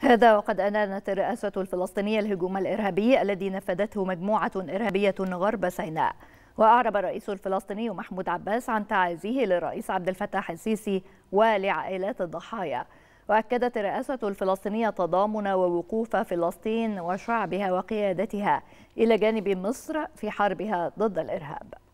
هذا وقد أنانت الرئاسة الفلسطينية الهجوم الإرهابي الذي نفذته مجموعة إرهابية غرب سيناء وأعرب الرئيس الفلسطيني محمود عباس عن تعازيه للرئيس عبد الفتاح السيسي ولعائلات الضحايا وأكدت الرئاسة الفلسطينية تضامن ووقوف فلسطين وشعبها وقيادتها إلى جانب مصر في حربها ضد الإرهاب